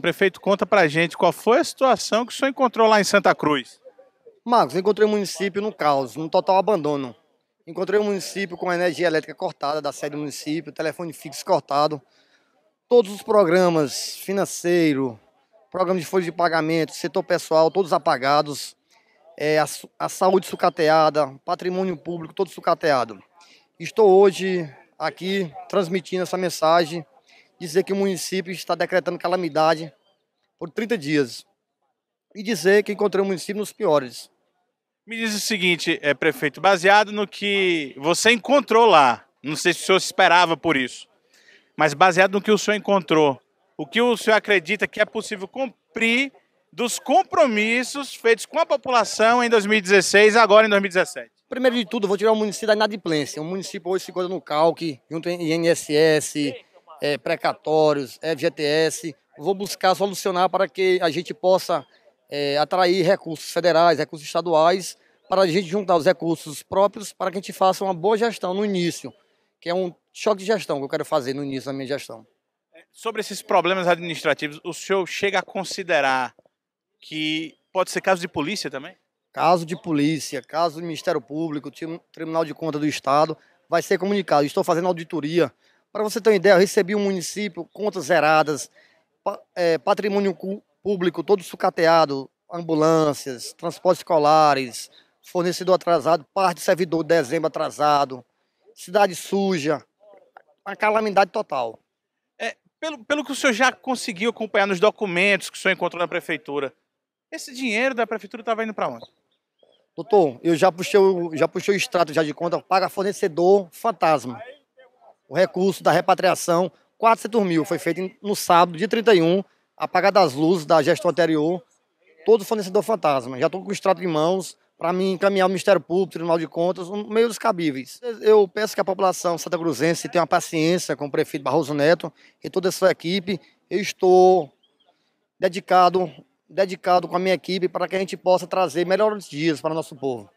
prefeito, conta pra gente qual foi a situação que o senhor encontrou lá em Santa Cruz. Marcos, encontrei o município no caos, no total abandono. Encontrei o município com a energia elétrica cortada da sede do município, telefone fixo cortado, todos os programas financeiro, programa de folha de pagamento, setor pessoal, todos apagados, é, a, a saúde sucateada, patrimônio público, todo sucateado. Estou hoje aqui transmitindo essa mensagem dizer que o município está decretando calamidade por 30 dias e dizer que encontrei o município nos piores. Me diz o seguinte, é, prefeito, baseado no que você encontrou lá, não sei se o senhor esperava por isso, mas baseado no que o senhor encontrou, o que o senhor acredita que é possível cumprir dos compromissos feitos com a população em 2016 agora em 2017? Primeiro de tudo, vou tirar o município da inadimplência. O município hoje se encontra no calque, junto em INSS, é, precatórios, FGTS. É vou buscar solucionar para que a gente possa é, atrair recursos federais, recursos estaduais, para a gente juntar os recursos próprios para que a gente faça uma boa gestão no início, que é um choque de gestão que eu quero fazer no início da minha gestão. É, sobre esses problemas administrativos, o senhor chega a considerar que pode ser caso de polícia também? Caso de polícia, caso do Ministério Público, Tribunal de Conta do Estado, vai ser comunicado. Estou fazendo auditoria para você ter uma ideia, eu recebi um município, contas zeradas, é, patrimônio público todo sucateado, ambulâncias, transportes escolares, fornecedor atrasado, parte do servidor de dezembro atrasado, cidade suja, uma calamidade total. É, pelo, pelo que o senhor já conseguiu acompanhar nos documentos que o senhor encontrou na prefeitura, esse dinheiro da prefeitura estava indo para onde? Doutor, eu já puxei, já puxei o extrato já de conta, paga fornecedor fantasma o recurso da repatriação, 400 mil, foi feito no sábado, dia 31, apagado as luzes da gestão anterior, todo fornecedor fantasma. Já estou com o extrato em mãos para me encaminhar ao Ministério Público, Tribunal de Contas, um meio dos cabíveis. Eu peço que a população santa cruzense tenha uma paciência com o prefeito Barroso Neto e toda a sua equipe. Eu estou dedicado, dedicado com a minha equipe para que a gente possa trazer melhores dias para o nosso povo.